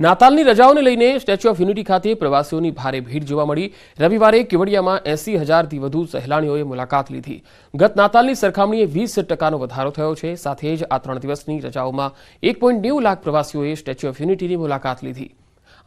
નાતાલની રજાઓને લઈને statue of unity ખાતે પ્રવાસીઓની ભારે ભીડ જોવા મળી રવિવારે કેવડિયામાં એસી હજારથી વધુ સહેલાણીઓએ મુલાકાત લીધી ગત નાતાલની સરખામણીએ વીસ ટકાનો વધારો થયો છે સાથે જ આ ત્રણ દિવસની રજાઓમાં એક લાખ પ્રવાસીઓએ સ્ટેચ્યુ ઓફ યુનિટીની મુલાકાત લીધી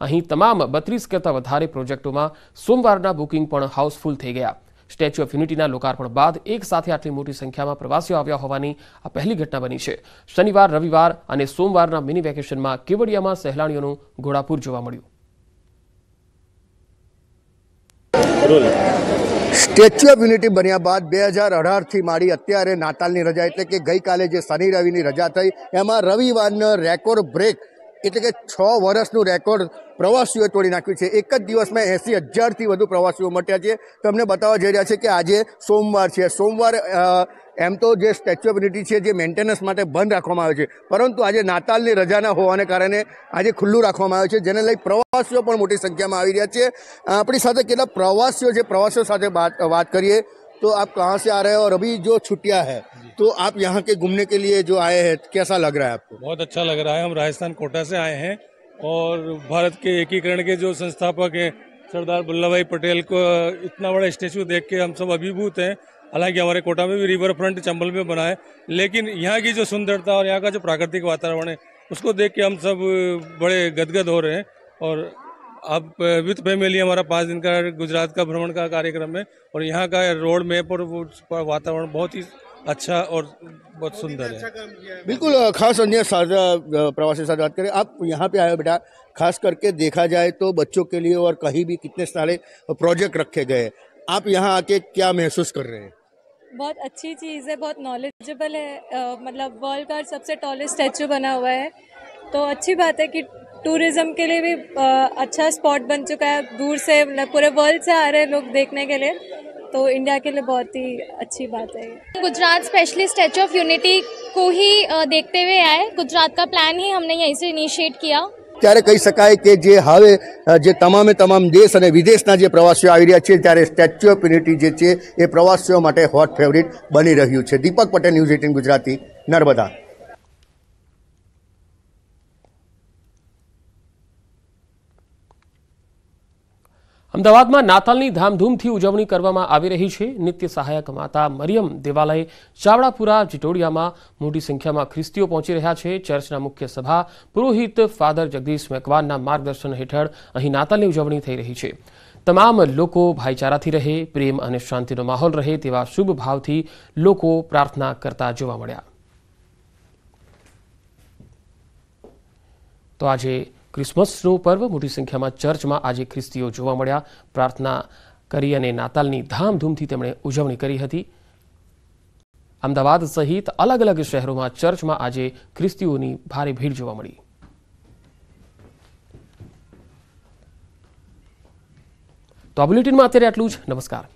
અહીં તમામ બત્રીસ કરતાં વધારે પ્રોજેક્ટોમાં સોમવારના બુકિંગ પણ હાઉસફુલ થઈ ગયા સ્ટેચ્યુ ઓફ યુનિટીના લોકાર્પણ બાદ એક સાથે આટલી મોટી સંખ્યામાં પ્રવાસીઓ આવ્યા હોવાની આ પહેલી ઘટના બની છે શનિવાર રવિવાર અને સોમવારના મિની વેકેશનમાં કેવડિયામાં સહેલાણીઓનું ઘોડાપૂર જોવા મળ્યું સ્ટેચ્યુ ઓફ યુનિટી બન્યા બાદ બે હજાર અઢારથી માંડી અત્યારે નાતાલની રજા એટલે કે ગઈકાલે જે શનિ રવિની રજા થઈ એમાં રવિવારનો રેકોર્ડ બ્રેક કે એટલે કે 6 વર્ષનો રેકોર્ડ પ્રવાસીઓ તોડી નાખ્યો છે એક જ દિવસમાં 80000 થી વધુ પ્રવાસીઓ મળ્યા છે તમને બતાવવા જઈ રહ્યા છે કે આજે સોમવાર છે સોમવાર એમ તો જે સ્ટેચ્યુ ઓફ યુનિટી છે જે મેન્ટેનન્સ માટે બંધ રાખવામાં આવે છે પરંતુ આજે નાતાલની રજાના હોવાને કારણે આજે ખુલ્લું રાખવામાં આવે છે જેના લઈ પ્રવાસીઓ પણ મોટી સંખ્યામાં આવી રહ્યા છે આપણી સાથે કેટલા પ્રવાસીઓ છે પ્રવાસીઓ સાથે વાત કરીએ તો આપ ક્યાંથી આ રહ્યા છો અને અબી જો छुट्टિયા છે तो आप यहाँ के घूमने के लिए जो आए हैं कैसा लग रहा है आपको बहुत अच्छा लग रहा है हम राजस्थान कोटा से आए हैं और भारत के एकीकरण के जो संस्थापक हैं सरदार वल्लभ भाई पटेल को इतना बड़ा स्टेचू देख के हम सब अभिभूत हैं हालांकि हमारे कोटा में भी रिवर फ्रंट चंबल में बना है लेकिन यहाँ की जो सुंदरता और यहाँ का जो प्राकृतिक वातावरण है उसको देख के हम सब बड़े गदगद हो रहे हैं और अब विथ फैमिली हमारा पाँच दिन का गुजरात का भ्रमण का कार्यक्रम है और यहाँ का रोड मैप और वातावरण बहुत ही अच्छा और बहुत सुंदर अच्छा है बिल्कुल खास अन्य प्रवासी साथ बात करें आप यहाँ पे आए हो बेटा खास करके देखा जाए तो बच्चों के लिए और कहीं भी कितने सारे प्रोजेक्ट रखे गए आप यहाँ आके क्या महसूस कर रहे हैं बहुत अच्छी चीज़ है बहुत नॉलेजेबल है मतलब वर्ल्ड का सबसे टॉलेस्ट स्टैचू बना हुआ है तो अच्छी बात है कि टूरिज्म के लिए भी अच्छा स्पॉट बन चुका है दूर से मतलब पूरे वर्ल्ड से आ रहे हैं लोग देखने के लिए તો ઇન્ડિયા કે લે બહોત જ અચ્છી બાત હૈ Gujarat specially Statue of Unity કોહી દેખતે વે આય ગુજરાત કા પ્લાન હી હમણે યહી સે ઇનિશિયેટ કિયા ત્યારે કહી સકાય કે જે હવે જે તમામે તમામ દેશ અને વિદેશના જે પ્રવાસીઓ આવી રહ્યા છે ત્યારે સ્ટેચ ઓફ યુનિટી જે છે એ પ્રવાસીઓ માટે હોટ ફેવરિટ બની રહી હ્યુ છે દીપક પટેલ ન્યૂઝ રીટિંગ ગુજરાતી નરમદા અમદાવાદમાં નાતાલની ધામધૂમથી ઉજવણી કરવામાં આવી રહી છે નિત્ય સહાયક માતા મરિયમ દેવાલય ચાવડાપુરા જીટોડિયામાં મોટી સંખ્યામાં ખ્રિસ્તીઓ પહોંચી રહ્યા છે ચર્ચના મુખ્ય સભા પુરોહિત ફાધર જગદીશ મેકવાનના માર્ગદર્શન હેઠળ અહીં નાતાલની ઉજવણી થઈ રહી છે તમામ લોકો ભાઈચારાથી રહે પ્રેમ અને શાંતિનો માહોલ રહે તેવા શુભ ભાવથી લોકો પ્રાર્થના કરતા જોવા મળ્યા તો આજે ક્રિસમસનો પર્વ મોટી સંખ્યામાં ચર્ચમાં આજે ખ્રિસ્તીઓ જોવા મળ્યા પ્રાર્થના કરી અને નાતાલની ધામધૂમથી તેમણે ઉજવણી કરી હતી અમદાવાદ સહિત અલગ અલગ શહેરોમાં ચર્ચમાં આજે ખ્રિસ્તીઓની ભારે ભીડ જોવા મળી તો આ બુલેટિનમાં અત્યારે આટલું જ નમસ્કાર